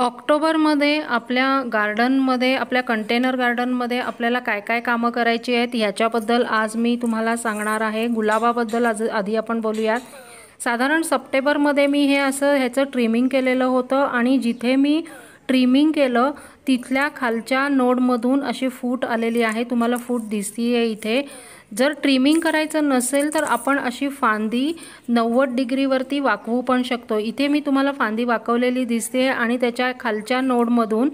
ऑक्टोबरमध्ये आपल्या गार्डनमध्ये आपल्या कंटेनर गार्डनमध्ये आपल्याला काय काय कामं करायची आहेत ह्याच्याबद्दल आज मी तुम्हाला सांगणार आहे गुलाबाबद्दल आज आधी आपण बोलूयात साधारण सप्टेंबरमध्ये मी हे असं ह्याचं ट्रिमिंग केलेलं होतं आणि जिथे मी ट्रिमिंग केलं तिथल्या खालच्या नोडमधून अशी फूट आलेली आहे तुम्हाला फूट दिसते आहे इथे जर ट्रिमिंग करायचं नसेल तर आपण अशी फांदी नव्वद डिग्रीवरती वाकवू पण शकतो इथे मी तुम्हाला फांदी वाकवलेली दिसते आणि त्याच्या खालच्या नोडमधून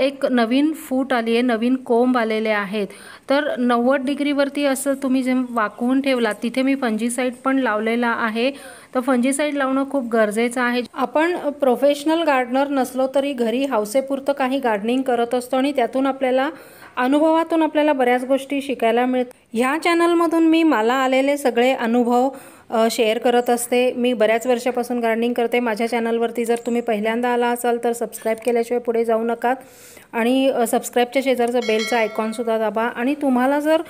एक नवीन फूट आली आहे नवीन कोंब आलेले आहेत तर नव्वद डिग्रीवरती असं तुम्ही जे वाकवून ठेवला तिथे मी फंजी साईड पण लावलेला आहे तर साईड लावणं खूप गरजेचं आहे आपण प्रोफेशनल गार्डनर नसलो तरी घरी हावसेपुरतं काही गार्डनिंग करत असतो आणि त्यातून आपल्याला अनुभवातून आपल्याला बऱ्याच गोष्टी शिकायला मिळतात ह्या चॅनलमधून मी मला आलेले सगळे अनुभव शेअर करत असते मी बऱ्याच वर्षापासून गार्डनिंग करते माझ्या चॅनलवरती जर तुम्ही पहिल्यांदा आला असाल तर सबस्क्राईब केल्याशिवाय पुढे जाऊ नका आणि सबस्क्राईबच्या शेजारचं बेलचं आयकॉनसुद्धा दाबा आणि तुम्हाला जर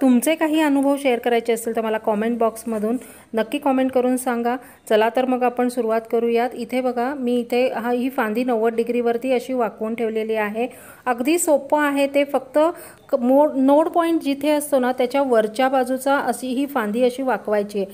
तुमचे काही अनुभव शेअर करायचे असतील तर मला कॉमेंट बॉक्समधून नक्की कॉमेंट करून सांगा चला तर मग आपण सुरुवात करूयात इथे बघा मी इथे हा ही फांदी नव्वद डिग्रीवरती अशी वाकवून ठेवलेली आहे अगदी सोपं आहे ते फक्त मो नोड पॉईंट जिथे असतो ना त्याच्या वरच्या बाजूचा अशी ही फांदी अशी वाकवायची आहे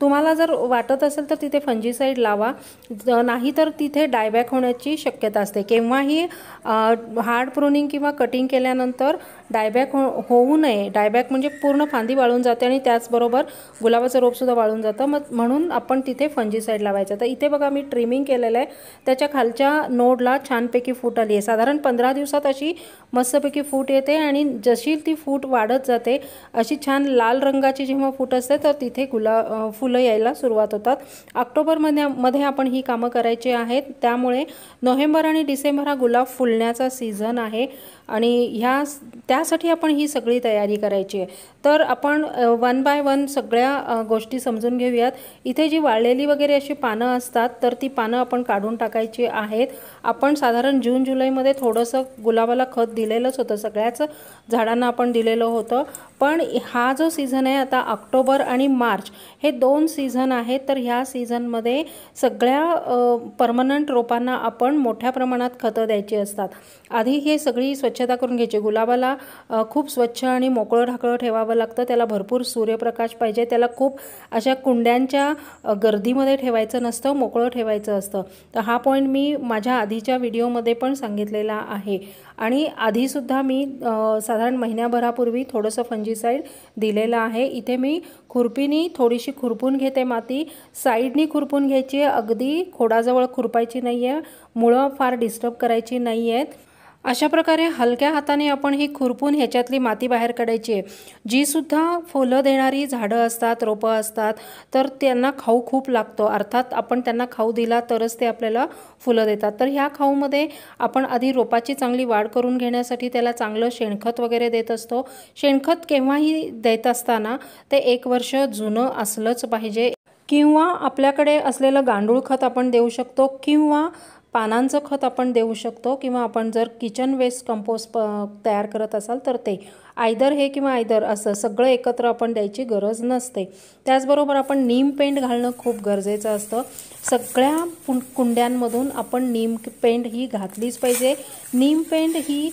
तुम्हाला जर वाटत असेल तर तिथे फंजीसाईड लावा नाही तर तिथे डायबॅक होण्याची शक्यता असते केव्हाही हार्ड प्रोनिंग किंवा कटिंग केल्यानंतर डायबॅक हो होऊ नये डायबॅक म्हणजे पूर्ण फांदी वाळून जाते आणि त्याचबरोबर गुलाबाचं रोपसुद्धा वाळून जातं मग म्हणून आपण तिथे फंजीसाईड लावायचं तर इथे बघा मी ट्रिमिंग केलेलं आहे त्याच्या खालच्या नोडला छानपैकी फूट आली आहे साधारण पंधरा दिवसात अशी मस्तपैकी फूट येते आणि जशी ती फूट वाढत जाते अशी छान लाल रंगाची जेव्हा फूट असते तर तिथे गुला फूट फुलं यायला सुरुवात होतात ऑक्टोबर मध्ये आपण ही कामं करायची आहेत त्यामुळे नोव्हेंबर आणि डिसेंबर हा गुलाब फुलण्याचा सीझन आहे आणि ह्या त्यासाठी आपण ही सगळी तयारी करायची आहे तर आपण वन बाय वन सगळ्या गोष्टी समजून घेऊयात इथे जी वाळलेली वगैरे अशी पानं असतात तर ती पानं आपण काढून टाकायची आहेत आपण साधारण जून जुलैमध्ये थोडंसं गुलाबाला खत दिलेलंच होतं सगळ्याच झाडांना आपण दिलेलं होतं पण हा जो सीझन आहे आता ऑक्टोबर आणि मार्च हे दोन सीझन आहेत तर ह्या सीझनमध्ये सगळ्या परमनंट रोपांना आपण मोठ्या प्रमाणात खतं द्यायची असतात आधी हे सगळी स्वच्छ स्वच्छता करून घ्यायची गुलाबाला खूप स्वच्छ आणि मोकळं ढाकळं ठेवावं लागतं त्याला भरपूर सूर्यप्रकाश पाहिजे त्याला खूप अशा कुंड्यांच्या गर्दीमध्ये ठेवायचं नसतं मोकळं ठेवायचं असतं तर हा पॉईंट मी माझ्या आधीच्या व्हिडिओमध्ये पण सांगितलेला आहे आणि आधीसुद्धा मी साधारण महिन्याभरापूर्वी थोडंसं फंजीसाईड दिलेलं आहे इथे मी खुरपीनी थोडीशी खुरपून घेते माती साईडनी खुरपून घ्यायची अगदी खोडाजवळ खुरपायची नाही आहे मुळं फार डिस्टर्ब करायची नाही आहेत अशा प्रकारे हलक्या हाताने आपण ही खुरपून ह्याच्यातली माती बाहेर काढायची आहे जीसुद्धा फुलं देणारी झाडं असतात रोपं असतात तर त्यांना खाऊ खूप लागतो अर्थात आपण त्यांना खाऊ दिला तरच ते आपल्याला फुलं देतात तर ह्या खाऊमध्ये आपण आधी रोपाची चांगली वाढ करून घेण्यासाठी त्याला चांगलं शेणखत वगैरे देत असतो शेणखत केव्हाही देत असताना ते एक वर्ष जुनं असलंच पाहिजे किंवा आपल्याकडे असलेलं गांडूळ खत आपण देऊ शकतो किंवा पानांचं खत आपण देऊ शकतो किंवा आपण जर किचन वेस्ट कंपोस्ट प तयार करत असाल तर ते आयदर हे किंवा आयदर असं सगळं एकत्र आपण द्यायची गरज नसते त्याचबरोबर आपण नीम पेंट घालणं खूप गरजेचं असतं सगळ्या कुं कुंड्यांमधून आपण नीम पेंट ही घातलीच पाहिजे नीम पेंट ही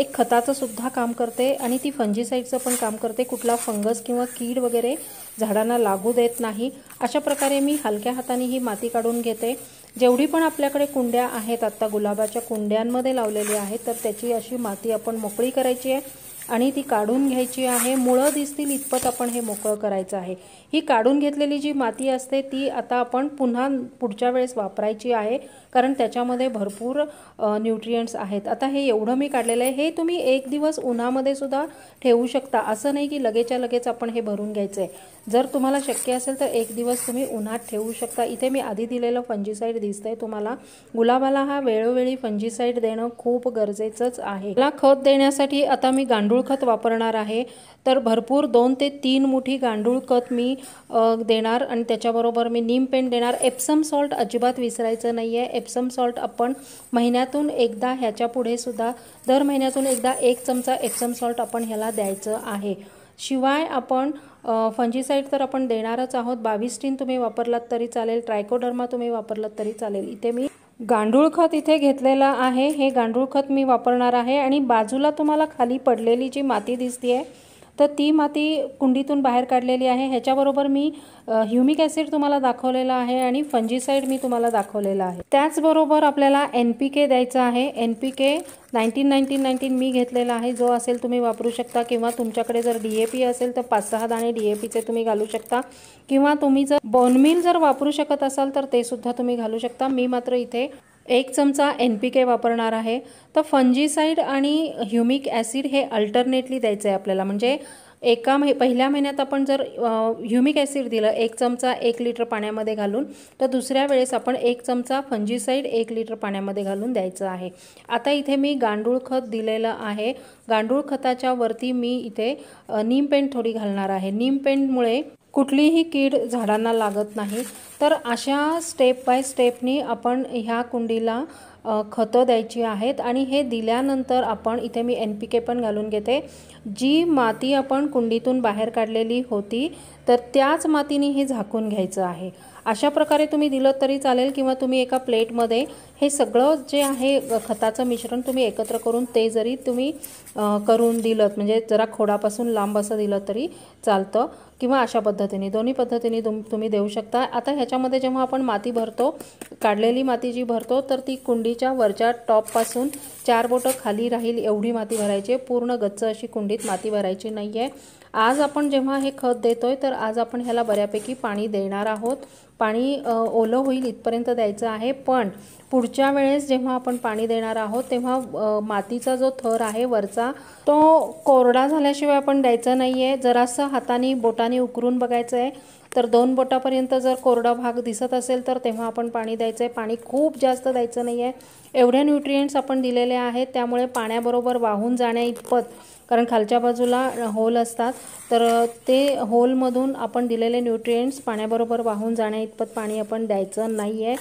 एक खताचं सुद्धा काम करते आणि ती फंजीसाईडचं पण काम करते कुठला फंगस किंवा कीड वगैरे झाडांना लागू देत नाही अशा प्रकारे मी हलक्या हाताने ही माती काढून घेते जेवढी पण आपल्याकडे कुंड्या आहेत आत्ता गुलाबाच्या कुंड्यांमध्ये लावलेली आहे तर त्याची अशी माती आपण मोकळी करायची आहे आणि ती काढून घ्यायची आहे मुळं दिसतील इतपत आपण हे मोकळं करायचं आहे ही काढून घेतलेली जी माती असते ती आता आपण पुन्हा पुढच्या वेळेस वापरायची आहे कारण त्याच्यामध्ये भरपूर न्यूट्रियंट्स आहेत आता हे एवढं मी काढलेलं आहे हे तुम्ही एक दिवस उन्हामध्ये सुद्धा ठेवू शकता असं नाही की लगेच्या लगेच आपण हे भरून घ्यायचं आहे जर तुम्हाला शक्य असेल तर एक दिवस तुम्ही उन्हात ठेवू शकता इथे मी आधी दिलेलं फंजीसाईड दिसतंय तुम्हाला गुलाबाला हा वेळोवेळी फंजीसाईड देणं खूप गरजेचंच आहे मला खत देण्यासाठी आता मी गांडूळ गांडूळ खत वापरणार आहे तर भरपूर दोन ते तीन मुठी गांडूळ खत मी देणार आणि त्याच्याबरोबर मी नीम पेन देणार एप्सम सॉल्ट अजिबात विसरायचं नाही आहे एप्सम सॉल्ट आपण महिन्यातून एकदा ह्याच्या पुढे सुद्धा दर महिन्यातून एकदा एक चमचा एप्सम सॉल्ट आपण ह्याला द्यायचं आहे शिवाय आपण फंजीसाईड तर आपण देणारच आहोत बावीस टीन तुम्ही वापरलात तरी चालेल ट्रायकोडर्मा तुम्ही वापरलात तरी चालेल इथे मी गांडूळ खत इथे घेतलेलं आहे हे गांडूळ खत मी वापरणार आहे आणि बाजूला तुम्हाला खाली पडलेली जी माती दिसते आहे तर ती माती कुंडीतून बाहेर काढलेली आहे ह्याच्याबरोबर मी ह्युमिक ॲसिड तुम्हाला दाखवलेला आहे आणि फंजीसाईड मी तुम्हाला दाखवलेला आहे त्याचबरोबर आपल्याला एन पी के द्यायचं आहे N P K nineteen nineteen nineteen मी घेतलेला आहे जो असेल तुम्ही वापरू शकता किंवा तुमच्याकडे जर डी ए पी असेल तर पाच सहा दाणे डी ए पीचे तुम्ही घालू शकता किंवा तुम्ही जर बॉनमिल जर वापरू शकत असाल तर ते सुद्धा तुम्ही घालू शकता मी मात्र इथे एक चमचा एन पी के वापरणार आहे तर फंजीसाईड आणि ह्युमिक ॲसिड हे अल्टरनेटली द्यायचं आहे आपल्याला म्हणजे एका महि पहिल्या महिन्यात आपण जर ह्युमिक ॲसिड दिलं एक चमचा एक लिटर पाण्यामध्ये घालून तर दुसऱ्या वेळेस आपण एक चमचा फंजीसाईड एक लिटर पाण्यामध्ये घालून द्यायचं आहे आता इथे मी गांडूळ खत दिलेलं आहे गांडूळ खताच्या वरती मी इथे नीम पेंट थोडी घालणार आहे नीम पेंटमुळे कुठलीही कीड झाडांना लागत नाही तर अशा स्टेप बाय स्टेपनी आपण ह्या कुंडीला खतं द्यायची आहेत आणि हे दिल्यानंतर आपण इथे मी एन पी के पण घालून घेते जी माती आपण कुंडीतून बाहेर काढलेली होती तर त्याच मातीने हे झाकून घ्यायचं आहे अशा प्रकारे तुम्ही दिलं तरी चालेल किंवा तुम्ही एका प्लेटमध्ये हे सगळं जे आहे खताचं मिश्रण तुम्ही एकत्र करून ते जरी तुम्ही करून दिलं म्हणजे जरा खोडापासून लांब असं दिलं तरी चालतं किंवा अशा पद्धतीने दोन्ही पद्धतीने तुम तुम्ही देऊ शकता आता ह्याच्यामध्ये जेव्हा आपण माती भरतो काढलेली माती जी भरतो तर ती कुंडीच्या वरच्या टॉपपासून चार बोटं खाली राहील एवढी माती भरायची पूर्ण गच्च अशी कुंडीत माती भरायची नाही आहे आज आपण जेव्हा हे खत देतोय तर आज आपण ह्याला बऱ्यापैकी पाणी देणार आहोत पाणी ओलं होईल इथपर्यंत द्यायचं आहे पण पुढच्या वेळेस जेव्हा आपण पाणी देणार आहोत तेव्हा मातीचा जो थर आहे वरचा तो कोरडा झाल्याशिवाय आपण द्यायचा नाही आहे जरासं हाताने बोटाने उकरून बघायचं आहे तर दोन बोटापर्यंत जर कोरडा भाग दिसत असेल तर तेव्हा आपण पाणी द्यायचं आहे पाणी खूप जास्त द्यायचं नाही आहे एवढ्या न्यूट्रियंट्स आपण दिलेले आहेत त्यामुळे पाण्याबरोबर वाहून जाण्या इतपत कारण खालच्या बाजूला होल असतात तर ते होलमधून आपण दिलेले न्यूट्रियंट्स पाण्याबरोबर वाहून जाण्याइतपत पाणी आपण द्यायचं नाही आहे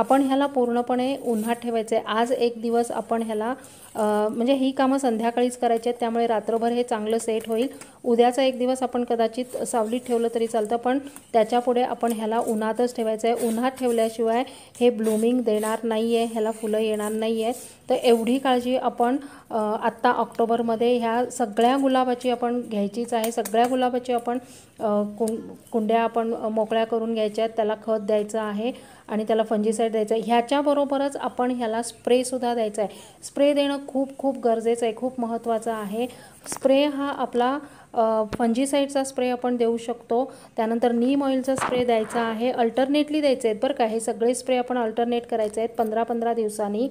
आपण ह्याला पूर्णपणे उन्हात ठेवायचं आहे आज एक दिवस आपण ह्याला म्हणजे ही कामं संध्याकाळीच करायची आहेत त्यामुळे रात्रभर हे चांगलं सेट होईल उद्याचा एक दिवस आपण कदाचित सावलीत ठेवलं तरी चालतं पण त्याच्यापुढे आपण ह्याला उन्हातच ठेवायचं आहे उन्हात ठेवल्याशिवाय हे ब्लूमिंग देणार नाही आहे ह्याला फुलं येणार नाही आहे तर एवढी काळजी आपण आत्ता ऑक्टोबरमध्ये ह्या सगळ्या गुलाबाची आपण घ्यायचीच आहे सगळ्या गुलाबाची आपण कुंड्या आपण मोकळ्या करून घ्यायच्या आहेत त्याला खत द्यायचं आहे आणि त्याला फंजीसाईड द्यायचं आहे ह्याच्याबरोबरच आपण ह्याला स्प्रेसुद्धा द्यायचा आहे स्प्रे देणं खूप खूप गरजेचं आहे खूप महत्त्वाचं आहे स्प्रे हा आपला फंजीसाईडचा स्प्रे आपण देऊ शकतो त्यानंतर नीम ऑइलचा स्प्रे द्यायचा आहे अल्टरनेटली द्यायचे आहेत बरं का हे सगळे स्प्रे आपण अल्टरनेट करायचे आहेत पंधरा पंधरा दिवसांनी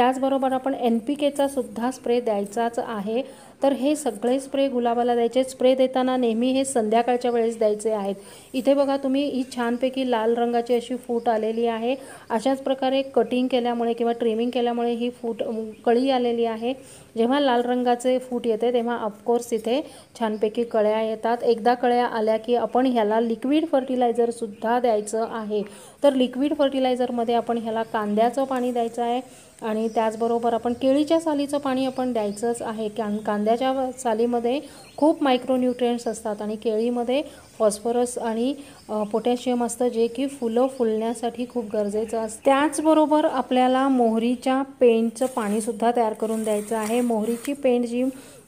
त्याचबरोबर आपण एन पी केचा सुद्धा स्प्रे द्यायचाच आहे तर हे सगळे स्प्रे गुलाबाला द्यायचे स्प्रे देताना नेहमी हे संध्याकाळच्या वेळेस द्यायचे आहेत इथे बघा तुम्ही ही छानपैकी लाल रंगाची अशी फूट आलेली आहे अशाच प्रकारे कटिंग केल्यामुळे किंवा ट्रिमिंग केल्यामुळे ही फूट कळी आलेली आहे जेव्हा लाल रंगाचे फूट येते तेव्हा ऑफकोर्स इथे छानपैकी कळ्या येतात एकदा कळ्या आल्या की आपण ह्याला लिक्विड फर्टिलायझरसुद्धा द्यायचं आहे तर लिक्विड फर्टिलायझरमध्ये आपण ह्याला कांद्याचं पाणी द्यायचं आहे आणि त्याचबरोबर आपण केळीच्या सालीचं पाणी आपण द्यायचंच आहे कारण कांद्याच्या सालीमध्ये खूप मायक्रोन्यूट्रियंट्स असतात आणि केळीमध्ये फॉस्फरस आणि पोटॅशियम असतं जे की फुलं फुलण्यासाठी खूप गरजेचं असतं त्याचबरोबर आपल्याला मोहरीच्या पेंटचं पाणीसुद्धा तयार करून द्यायचं आहे मोहरीची पेंट जी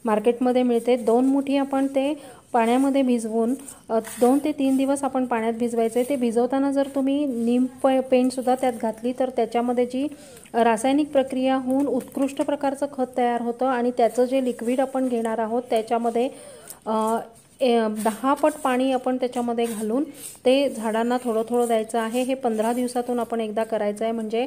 मार्केटमध्ये मिळते दोन मुठी आपण ते पाण्यामध्ये भिजवून दोन ते तीन दिवस आपण पाण्यात भिजवायचं आहे ते भिजवताना जर तुम्ही नीम प पेंटसुद्धा त्यात घातली तर त्याच्यामध्ये जी रासायनिक प्रक्रिया होऊन उत्कृष्ट प्रकारचं खत तयार होतं आणि त्याचं जे लिक्विड आपण घेणार आहोत त्याच्यामध्ये दहा पट पाणी आपण त्याच्यामध्ये घालून ते झाडांना थोडं थोडं द्यायचं आहे हे पंधरा दिवसातून आपण एकदा करायचं आहे म्हणजे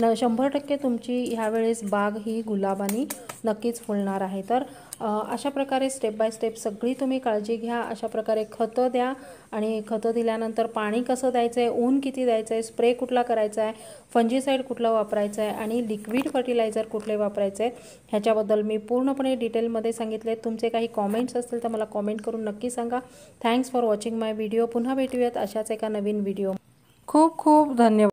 न शंभर टक्के तुमची ह्यावेळेस बाग ही गुलाबानी नक्कीच फुलणार आहे तर अशा प्रकारे स्टेप बाय स्टेप सगळी तुम्ही काळजी घ्या अशा प्रकारे खतं द्या आणि खतं दिल्यानंतर पाणी कसं द्यायचं आहे ऊन किती द्यायचं आहे स्प्रे कुठला करायचा आहे फंजीसाईड कुठला वापरायचा आहे आणि लिक्विड फर्टिलायझर कुठले वापरायचे आहे ह्याच्याबद्दल मी पूर्णपणे डिटेलमध्ये सांगितले तुमचे काही कॉमेंट्स असतील तर मला कॉमेंट करून नक्की सांगा thanks for watching my video पुन्हा भेटूयात अशाच एका नवीन व्हिडिओ खूप खूप धन्यवाद